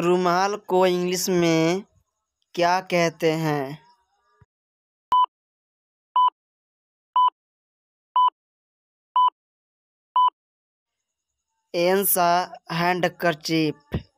रुमाल को इंग्लिश में क्या कहते हैं एंसा हैंड करचिप